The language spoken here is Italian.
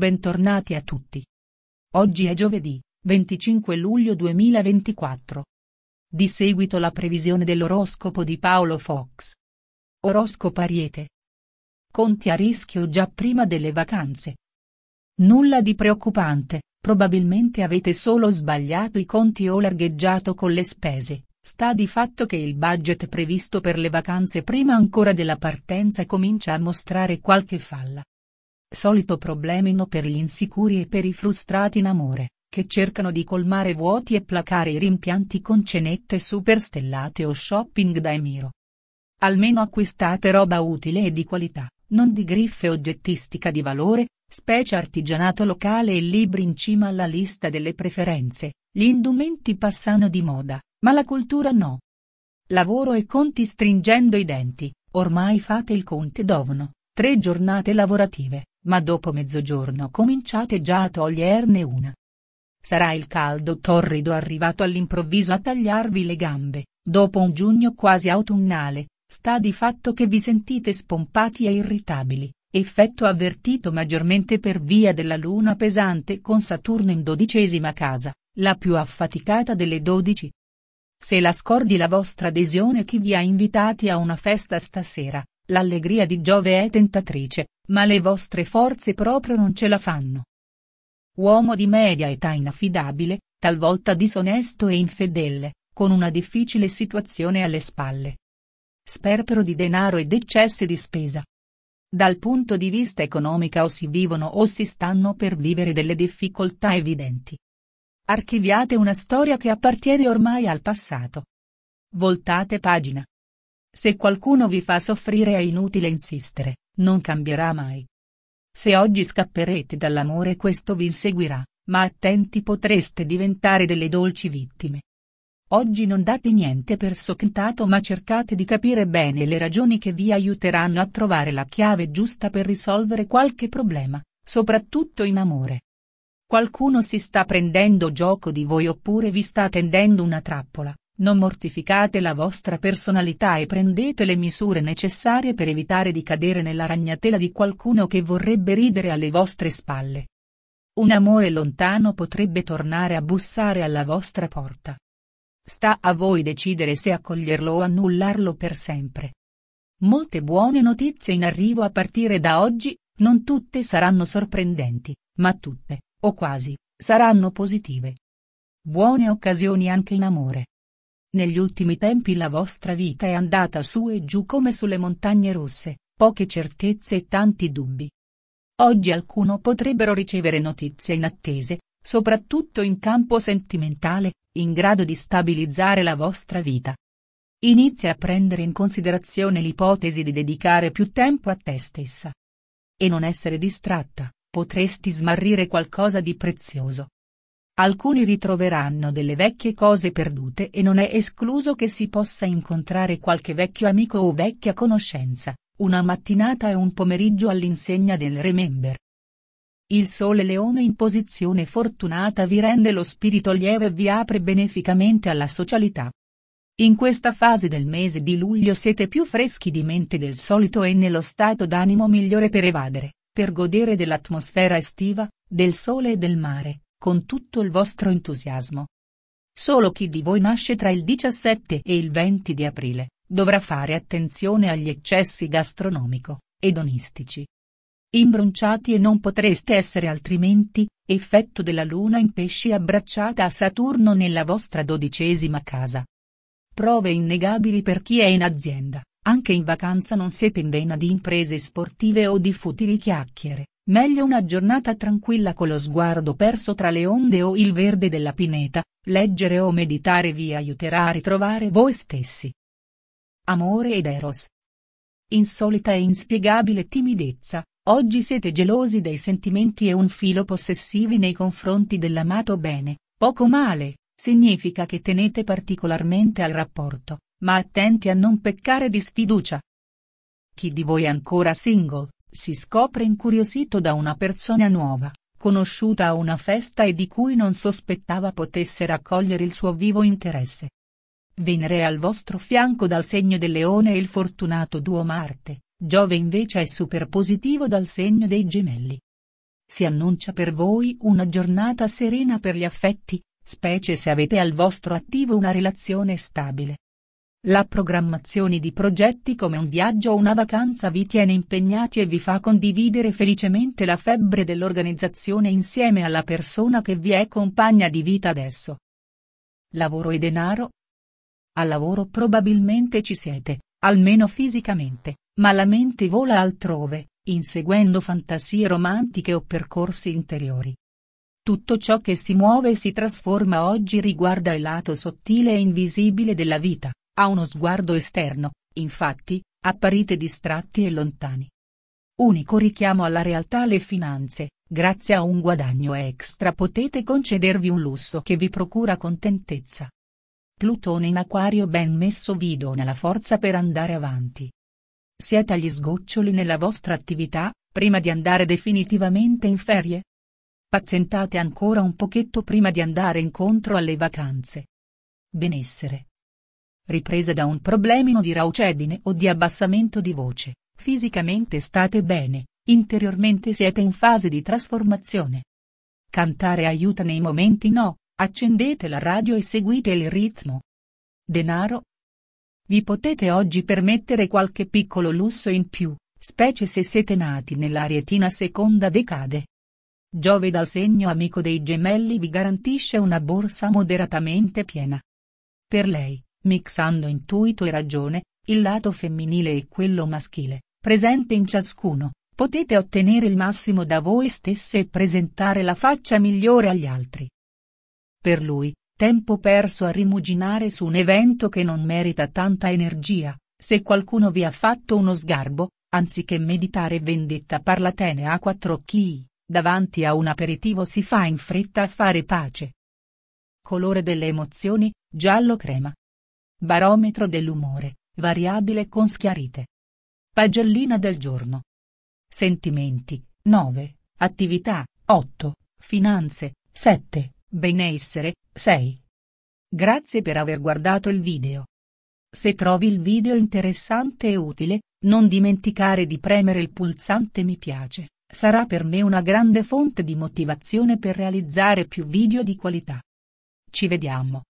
Bentornati a tutti. Oggi è giovedì, 25 luglio 2024. Di seguito la previsione dell'oroscopo di Paolo Fox. Oroscopo Ariete. Conti a rischio già prima delle vacanze. Nulla di preoccupante, probabilmente avete solo sbagliato i conti o largheggiato con le spese. Sta di fatto che il budget previsto per le vacanze prima ancora della partenza comincia a mostrare qualche falla. Solito problemino per gli insicuri e per i frustrati in amore, che cercano di colmare vuoti e placare i rimpianti con cenette superstellate o shopping da Emiro. Almeno acquistate roba utile e di qualità, non di griffe oggettistica di valore, specie artigianato locale e libri in cima alla lista delle preferenze, gli indumenti passano di moda, ma la cultura no. Lavoro e conti stringendo i denti, ormai fate il conte d'ovno, tre giornate lavorative, ma dopo mezzogiorno cominciate già a toglierne una. Sarà il caldo torrido arrivato all'improvviso a tagliarvi le gambe, dopo un giugno quasi autunnale, sta di fatto che vi sentite spompati e irritabili, effetto avvertito maggiormente per via della luna pesante con Saturno in dodicesima casa, la più affaticata delle dodici. Se la scordi la vostra adesione chi vi ha invitati a una festa stasera, L'allegria di Giove è tentatrice, ma le vostre forze proprio non ce la fanno. Uomo di media età inaffidabile, talvolta disonesto e infedele, con una difficile situazione alle spalle. Sperpero di denaro ed eccessi di spesa. Dal punto di vista economico o si vivono o si stanno per vivere delle difficoltà evidenti. Archiviate una storia che appartiene ormai al passato. Voltate pagina. Se qualcuno vi fa soffrire è inutile insistere, non cambierà mai. Se oggi scapperete dall'amore questo vi inseguirà, ma attenti potreste diventare delle dolci vittime. Oggi non date niente per scontato ma cercate di capire bene le ragioni che vi aiuteranno a trovare la chiave giusta per risolvere qualche problema, soprattutto in amore. Qualcuno si sta prendendo gioco di voi oppure vi sta tendendo una trappola. Non mortificate la vostra personalità e prendete le misure necessarie per evitare di cadere nella ragnatela di qualcuno che vorrebbe ridere alle vostre spalle. Un amore lontano potrebbe tornare a bussare alla vostra porta. Sta a voi decidere se accoglierlo o annullarlo per sempre. Molte buone notizie in arrivo a partire da oggi, non tutte saranno sorprendenti, ma tutte, o quasi, saranno positive. Buone occasioni anche in amore. Negli ultimi tempi la vostra vita è andata su e giù come sulle montagne russe, poche certezze e tanti dubbi. Oggi alcuno potrebbero ricevere notizie inattese, soprattutto in campo sentimentale, in grado di stabilizzare la vostra vita. Inizia a prendere in considerazione l'ipotesi di dedicare più tempo a te stessa. E non essere distratta, potresti smarrire qualcosa di prezioso. Alcuni ritroveranno delle vecchie cose perdute e non è escluso che si possa incontrare qualche vecchio amico o vecchia conoscenza, una mattinata e un pomeriggio all'insegna del Remember. Il sole leone in posizione fortunata vi rende lo spirito lieve e vi apre beneficamente alla socialità. In questa fase del mese di luglio siete più freschi di mente del solito e nello stato d'animo migliore per evadere, per godere dell'atmosfera estiva, del sole e del mare, con tutto il vostro entusiasmo. Solo chi di voi nasce tra il 17 e il 20 di aprile, dovrà fare attenzione agli eccessi gastronomico, edonistici. Imbronciati e non potreste essere altrimenti, effetto della luna in pesci abbracciata a Saturno nella vostra dodicesima casa. Prove innegabili per chi è in azienda, anche in vacanza non siete in vena di imprese sportive o di futili chiacchiere, Meglio una giornata tranquilla con lo sguardo perso tra le onde o il verde della pineta, leggere o meditare vi aiuterà a ritrovare voi stessi. Amore ed Eros. Insolita e inspiegabile timidezza, oggi siete gelosi dei sentimenti e un filo possessivi nei confronti dell'amato bene, poco male, significa che tenete particolarmente al rapporto, ma attenti a non peccare di sfiducia. Chi di voi è ancora single, si scopre incuriosito da una persona nuova, conosciuta a una festa e di cui non sospettava potesse raccogliere il suo vivo interesse. Venere è al vostro fianco dal segno del leone e il fortunato duo Marte, Giove invece è superpositivo dal segno dei gemelli. Si annuncia per voi una giornata serena per gli affetti, specie se avete al vostro attivo una relazione stabile. La programmazione di progetti come un viaggio o una vacanza vi tiene impegnati e vi fa condividere felicemente la febbre dell'organizzazione insieme alla persona che vi è compagna di vita adesso. Lavoro e denaro? Al lavoro probabilmente ci siete, almeno fisicamente, ma la mente vola altrove, inseguendo fantasie romantiche o percorsi interiori. Tutto ciò che si muove e si trasforma oggi riguarda il lato sottile e invisibile della vita. A uno sguardo esterno, infatti, apparite distratti e lontani. Unico richiamo alla realtà le finanze, grazie a un guadagno extra potete concedervi un lusso che vi procura contentezza. Plutone in acquario ben messo vi dona la forza per andare avanti. Siete agli sgoccioli nella vostra attività, prima di andare definitivamente in ferie? Pazientate ancora un pochetto prima di andare incontro alle vacanze. Benessere riprese da un problemino di raucedine o di abbassamento di voce, fisicamente state bene, interiormente siete in fase di trasformazione. Cantare aiuta nei momenti no, accendete la radio e seguite il ritmo. Denaro. Vi potete oggi permettere qualche piccolo lusso in più, specie se siete nati nell'arietina seconda decade. Giove dal segno amico dei gemelli vi garantisce una borsa moderatamente piena. Per lei, mixando intuito e ragione, il lato femminile e quello maschile, presente in ciascuno, potete ottenere il massimo da voi stesse e presentare la faccia migliore agli altri. Per lui, tempo perso a rimuginare su un evento che non merita tanta energia, se qualcuno vi ha fatto uno sgarbo, anziché meditare vendetta parlatene a quattro chi, davanti a un aperitivo si fa in fretta a fare pace. Colore delle emozioni, giallo crema. Barometro dell'umore, variabile con schiarite. Pagellina del giorno. Sentimenti, 9, attività, 8, finanze, 7, benessere, 6. Grazie per aver guardato il video. Se trovi il video interessante e utile, non dimenticare di premere il pulsante mi piace, sarà per me una grande fonte di motivazione per realizzare più video di qualità. Ci vediamo.